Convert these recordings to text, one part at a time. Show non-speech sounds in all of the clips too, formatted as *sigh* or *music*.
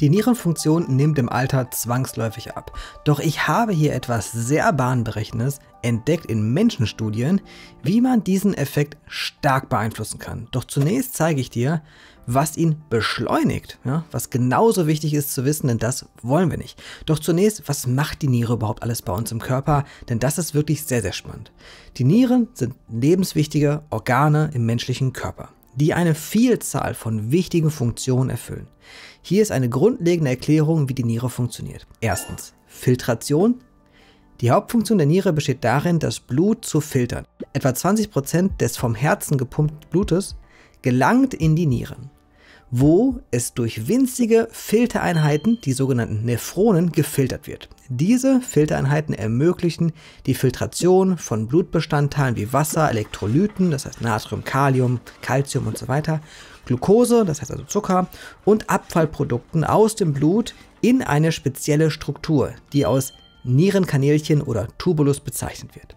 Die Nierenfunktion nimmt im Alter zwangsläufig ab. Doch ich habe hier etwas sehr Bahnbrechendes entdeckt in Menschenstudien, wie man diesen Effekt stark beeinflussen kann. Doch zunächst zeige ich dir, was ihn beschleunigt, ja, was genauso wichtig ist zu wissen, denn das wollen wir nicht. Doch zunächst, was macht die Niere überhaupt alles bei uns im Körper? Denn das ist wirklich sehr, sehr spannend. Die Nieren sind lebenswichtige Organe im menschlichen Körper die eine Vielzahl von wichtigen Funktionen erfüllen. Hier ist eine grundlegende Erklärung, wie die Niere funktioniert. Erstens, Filtration. Die Hauptfunktion der Niere besteht darin, das Blut zu filtern. Etwa 20% des vom Herzen gepumpten Blutes gelangt in die Nieren wo es durch winzige Filtereinheiten, die sogenannten Nephronen, gefiltert wird. Diese Filtereinheiten ermöglichen die Filtration von Blutbestandteilen wie Wasser, Elektrolyten, das heißt Natrium, Kalium, Calcium und so weiter, Glucose, das heißt also Zucker, und Abfallprodukten aus dem Blut in eine spezielle Struktur, die aus Nierenkanälchen oder Tubulus bezeichnet wird.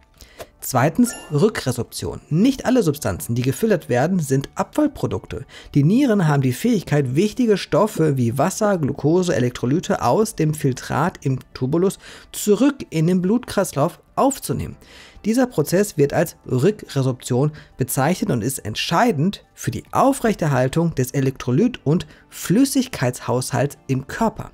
Zweitens Rückresorption. Nicht alle Substanzen, die gefiltert werden, sind Abfallprodukte. Die Nieren haben die Fähigkeit, wichtige Stoffe wie Wasser, Glucose, Elektrolyte aus dem Filtrat im Tubulus zurück in den Blutkreislauf aufzunehmen. Dieser Prozess wird als Rückresorption bezeichnet und ist entscheidend für die Aufrechterhaltung des Elektrolyt- und Flüssigkeitshaushalts im Körper.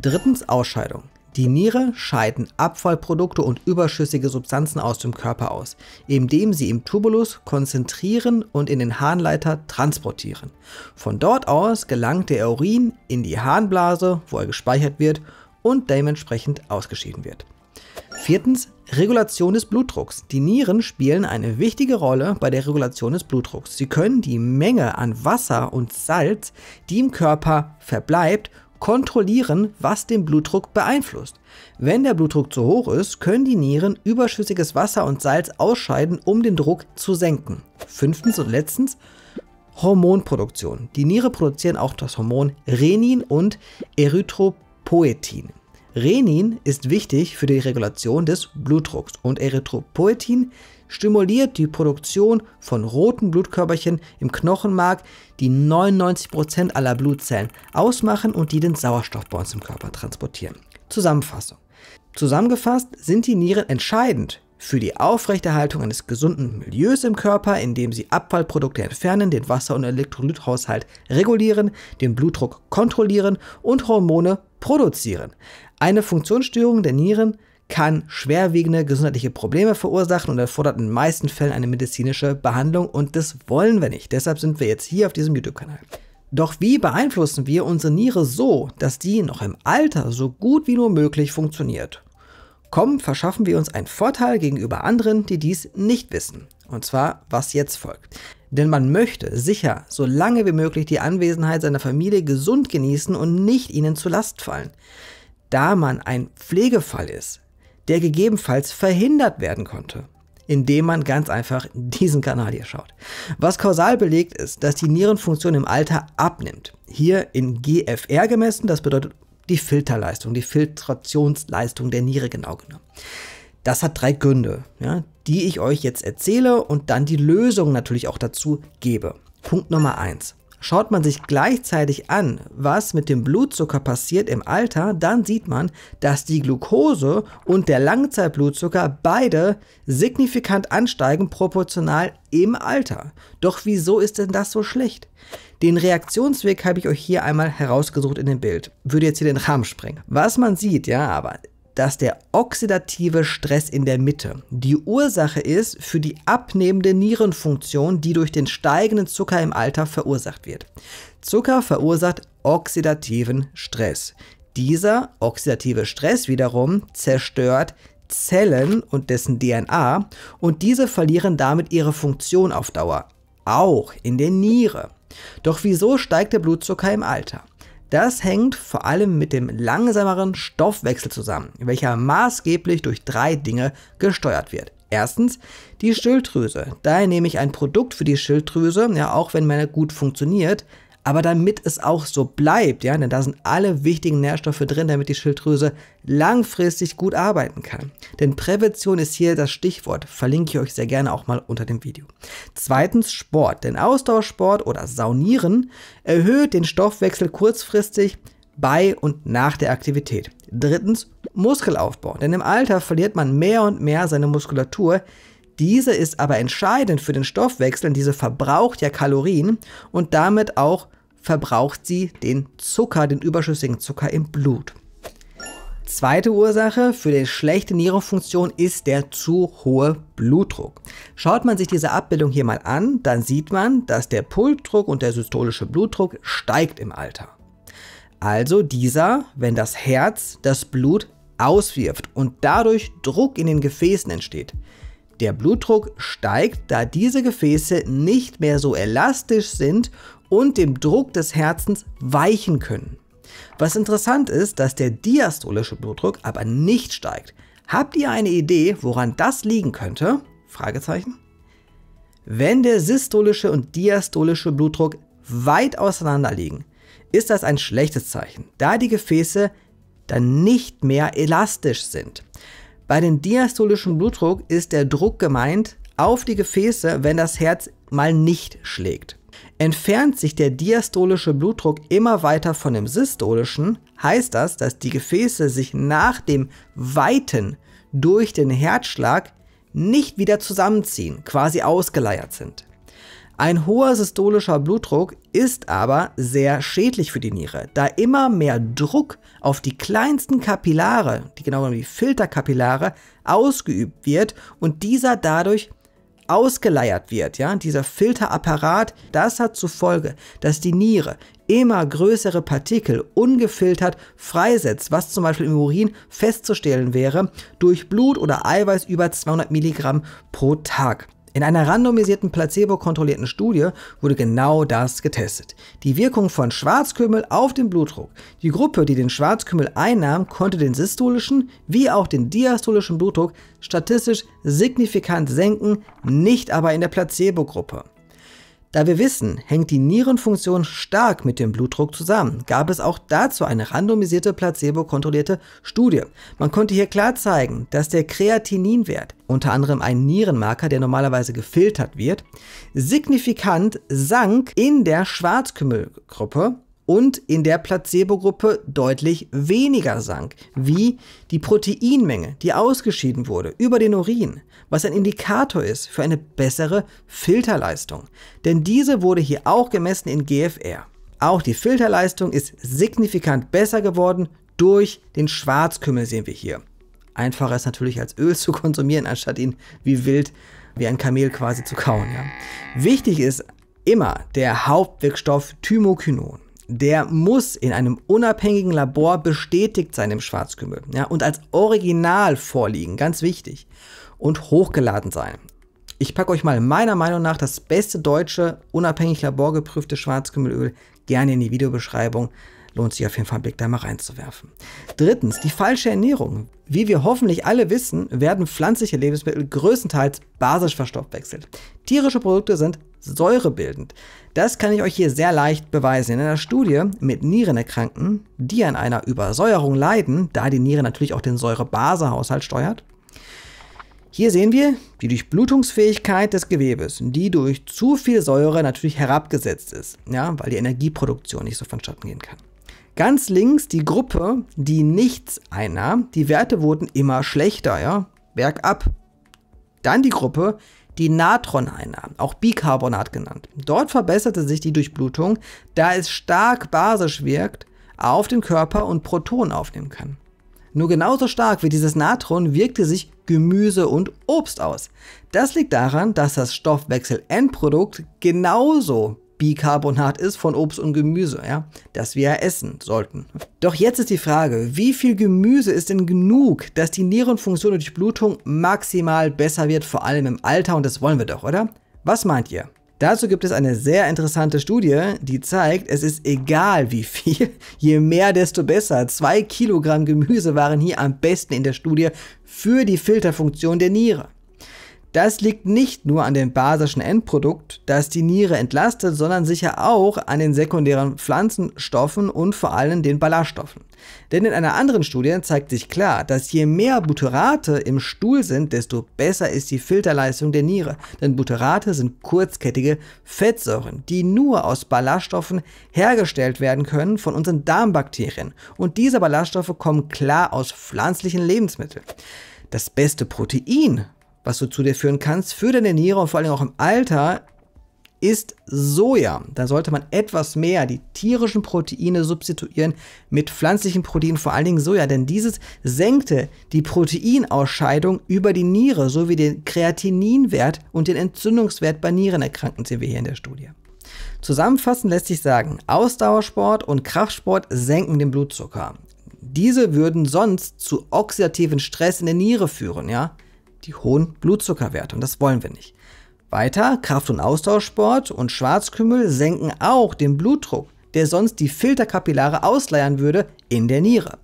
Drittens Ausscheidung. Die Niere scheiden Abfallprodukte und überschüssige Substanzen aus dem Körper aus, indem sie im Tubulus konzentrieren und in den Harnleiter transportieren. Von dort aus gelangt der Urin in die Harnblase, wo er gespeichert wird und dementsprechend ausgeschieden wird. Viertens, Regulation des Blutdrucks. Die Nieren spielen eine wichtige Rolle bei der Regulation des Blutdrucks. Sie können die Menge an Wasser und Salz, die im Körper verbleibt, kontrollieren, was den Blutdruck beeinflusst. Wenn der Blutdruck zu hoch ist, können die Nieren überschüssiges Wasser und Salz ausscheiden, um den Druck zu senken. Fünftens und letztens, Hormonproduktion. Die Niere produzieren auch das Hormon Renin und Erythropoetin. Renin ist wichtig für die Regulation des Blutdrucks und Erythropoetin stimuliert die Produktion von roten Blutkörperchen im Knochenmark, die 99% aller Blutzellen ausmachen und die den Sauerstoff bei uns im Körper transportieren. Zusammenfassung. Zusammengefasst sind die Nieren entscheidend für die Aufrechterhaltung eines gesunden Milieus im Körper, indem sie Abfallprodukte entfernen, den Wasser- und Elektrolythaushalt regulieren, den Blutdruck kontrollieren und Hormone produzieren. Eine Funktionsstörung der Nieren kann schwerwiegende gesundheitliche Probleme verursachen und erfordert in den meisten Fällen eine medizinische Behandlung und das wollen wir nicht. Deshalb sind wir jetzt hier auf diesem YouTube-Kanal. Doch wie beeinflussen wir unsere Niere so, dass die noch im Alter so gut wie nur möglich funktioniert? kommen, verschaffen wir uns einen Vorteil gegenüber anderen, die dies nicht wissen. Und zwar, was jetzt folgt. Denn man möchte sicher so lange wie möglich die Anwesenheit seiner Familie gesund genießen und nicht ihnen zu Last fallen. Da man ein Pflegefall ist, der gegebenenfalls verhindert werden konnte, indem man ganz einfach diesen Kanal hier schaut. Was kausal belegt ist, dass die Nierenfunktion im Alter abnimmt. Hier in GFR gemessen, das bedeutet die Filterleistung, die Filtrationsleistung der Niere genau genommen. Das hat drei Gründe, ja, die ich euch jetzt erzähle und dann die Lösung natürlich auch dazu gebe. Punkt Nummer eins: Schaut man sich gleichzeitig an, was mit dem Blutzucker passiert im Alter, dann sieht man, dass die Glucose und der Langzeitblutzucker beide signifikant ansteigen proportional im Alter. Doch wieso ist denn das so schlecht? Den Reaktionsweg habe ich euch hier einmal herausgesucht in dem Bild. Würde jetzt hier den Rahmen sprengen. Was man sieht, ja, aber dass der oxidative Stress in der Mitte die Ursache ist für die abnehmende Nierenfunktion, die durch den steigenden Zucker im Alter verursacht wird. Zucker verursacht oxidativen Stress. Dieser oxidative Stress wiederum zerstört Zellen und dessen DNA und diese verlieren damit ihre Funktion auf Dauer, auch in der Niere. Doch wieso steigt der Blutzucker im Alter? Das hängt vor allem mit dem langsameren Stoffwechsel zusammen, welcher maßgeblich durch drei Dinge gesteuert wird. Erstens die Schilddrüse. Daher nehme ich ein Produkt für die Schilddrüse, ja auch wenn meine gut funktioniert, aber damit es auch so bleibt, ja, denn da sind alle wichtigen Nährstoffe drin, damit die Schilddrüse langfristig gut arbeiten kann. Denn Prävention ist hier das Stichwort, verlinke ich euch sehr gerne auch mal unter dem Video. Zweitens Sport, denn Ausdauersport oder Saunieren erhöht den Stoffwechsel kurzfristig bei und nach der Aktivität. Drittens Muskelaufbau, denn im Alter verliert man mehr und mehr seine Muskulatur, diese ist aber entscheidend für den Stoffwechsel, denn diese verbraucht ja Kalorien und damit auch verbraucht sie den Zucker, den überschüssigen Zucker im Blut. Zweite Ursache für die schlechte Nierenfunktion ist der zu hohe Blutdruck. Schaut man sich diese Abbildung hier mal an, dann sieht man, dass der Pultdruck und der systolische Blutdruck steigt im Alter. Also dieser, wenn das Herz das Blut auswirft und dadurch Druck in den Gefäßen entsteht. Der Blutdruck steigt, da diese Gefäße nicht mehr so elastisch sind und dem Druck des Herzens weichen können. Was interessant ist, dass der diastolische Blutdruck aber nicht steigt. Habt ihr eine Idee, woran das liegen könnte? Fragezeichen. Wenn der systolische und diastolische Blutdruck weit auseinander liegen, ist das ein schlechtes Zeichen, da die Gefäße dann nicht mehr elastisch sind. Bei dem diastolischen Blutdruck ist der Druck gemeint auf die Gefäße, wenn das Herz mal nicht schlägt. Entfernt sich der diastolische Blutdruck immer weiter von dem systolischen, heißt das, dass die Gefäße sich nach dem Weiten durch den Herzschlag nicht wieder zusammenziehen, quasi ausgeleiert sind. Ein hoher systolischer Blutdruck ist aber sehr schädlich für die Niere, da immer mehr Druck auf die kleinsten Kapillare, die genau genommen die Filterkapillare, ausgeübt wird und dieser dadurch ausgeleiert wird, ja, dieser Filterapparat, das hat zur Folge, dass die Niere immer größere Partikel ungefiltert freisetzt, was zum Beispiel im Urin festzustellen wäre, durch Blut oder Eiweiß über 200 Milligramm pro Tag. In einer randomisierten placebo-kontrollierten Studie wurde genau das getestet. Die Wirkung von Schwarzkümmel auf den Blutdruck. Die Gruppe, die den Schwarzkümmel einnahm, konnte den systolischen wie auch den diastolischen Blutdruck statistisch signifikant senken, nicht aber in der Placebo-Gruppe. Da wir wissen, hängt die Nierenfunktion stark mit dem Blutdruck zusammen, gab es auch dazu eine randomisierte placebo-kontrollierte Studie. Man konnte hier klar zeigen, dass der Kreatininwert, unter anderem ein Nierenmarker, der normalerweise gefiltert wird, signifikant sank in der Schwarzkümmelgruppe und in der Placebo-Gruppe deutlich weniger sank, wie die Proteinmenge, die ausgeschieden wurde über den Urin, was ein Indikator ist für eine bessere Filterleistung. Denn diese wurde hier auch gemessen in GFR. Auch die Filterleistung ist signifikant besser geworden durch den Schwarzkümmel, sehen wir hier. Einfacher ist natürlich als Öl *laughs* zu konsumieren, anstatt ihn wie wild, wie ein Kamel quasi zu kauen. Ja. Wichtig ist immer der Hauptwirkstoff Thymokinon der muss in einem unabhängigen Labor bestätigt sein im Schwarzkümmel ja, und als Original vorliegen, ganz wichtig, und hochgeladen sein. Ich packe euch mal meiner Meinung nach das beste deutsche, unabhängig laborgeprüfte Schwarzkümmelöl gerne in die Videobeschreibung. Lohnt sich auf jeden Fall einen Blick da mal reinzuwerfen. Drittens, die falsche Ernährung. Wie wir hoffentlich alle wissen, werden pflanzliche Lebensmittel größtenteils basisch verstoffwechselt. Tierische Produkte sind säurebildend. Das kann ich euch hier sehr leicht beweisen. In einer Studie mit Nierenerkrankten, die an einer Übersäuerung leiden, da die Niere natürlich auch den Säurebasehaushalt steuert, hier sehen wir die Durchblutungsfähigkeit des Gewebes, die durch zu viel Säure natürlich herabgesetzt ist, ja, weil die Energieproduktion nicht so vonstatten gehen kann. Ganz links die Gruppe, die nichts einnahm, die Werte wurden immer schlechter, ja, bergab. Dann die Gruppe, die Natron Natroneinnahmen, auch Bicarbonat genannt. Dort verbesserte sich die Durchblutung, da es stark basisch wirkt auf den Körper und Protonen aufnehmen kann. Nur genauso stark wie dieses Natron wirkte sich Gemüse und Obst aus. Das liegt daran, dass das Stoffwechselendprodukt genauso Bicarbonat ist von Obst und Gemüse, ja, das wir essen sollten. Doch jetzt ist die Frage, wie viel Gemüse ist denn genug, dass die Nierenfunktion durch Blutung maximal besser wird, vor allem im Alter und das wollen wir doch, oder? Was meint ihr? Dazu gibt es eine sehr interessante Studie, die zeigt, es ist egal wie viel, *laughs* je mehr, desto besser. Zwei Kilogramm Gemüse waren hier am besten in der Studie für die Filterfunktion der Niere. Das liegt nicht nur an dem basischen Endprodukt, das die Niere entlastet, sondern sicher auch an den sekundären Pflanzenstoffen und vor allem den Ballaststoffen. Denn in einer anderen Studie zeigt sich klar, dass je mehr Butyrate im Stuhl sind, desto besser ist die Filterleistung der Niere. Denn Butyrate sind kurzkettige Fettsäuren, die nur aus Ballaststoffen hergestellt werden können von unseren Darmbakterien. Und diese Ballaststoffe kommen klar aus pflanzlichen Lebensmitteln. Das beste Protein was du zu dir führen kannst für deine Niere und vor allem auch im Alter, ist Soja. Da sollte man etwas mehr die tierischen Proteine substituieren mit pflanzlichen Proteinen, vor allen Dingen Soja, denn dieses senkte die Proteinausscheidung über die Niere sowie den Kreatininwert und den Entzündungswert bei Nierenerkrankten sehen wir hier in der Studie. Zusammenfassend lässt sich sagen, Ausdauersport und Kraftsport senken den Blutzucker. Diese würden sonst zu oxidativen Stress in der Niere führen, ja? die hohen Blutzuckerwerte und das wollen wir nicht. Weiter, Kraft- und Austauschsport und Schwarzkümmel senken auch den Blutdruck, der sonst die Filterkapillare ausleiern würde, in der Niere.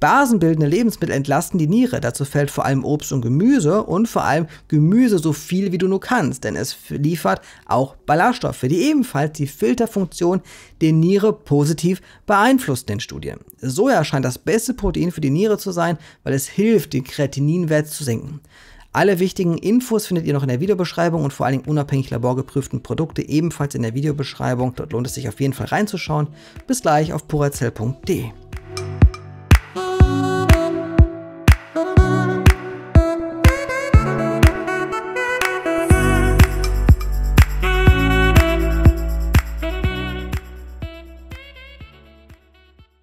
Basenbildende Lebensmittel entlasten die Niere. Dazu fällt vor allem Obst und Gemüse und vor allem Gemüse so viel wie du nur kannst, denn es liefert auch Ballaststoffe, die ebenfalls die Filterfunktion der Niere positiv beeinflussen in Studien. Soja scheint das beste Protein für die Niere zu sein, weil es hilft, den Kreatininwert zu senken. Alle wichtigen Infos findet ihr noch in der Videobeschreibung und vor allen Dingen unabhängig laborgeprüften Produkte ebenfalls in der Videobeschreibung. Dort lohnt es sich auf jeden Fall reinzuschauen. Bis gleich auf purazell.de.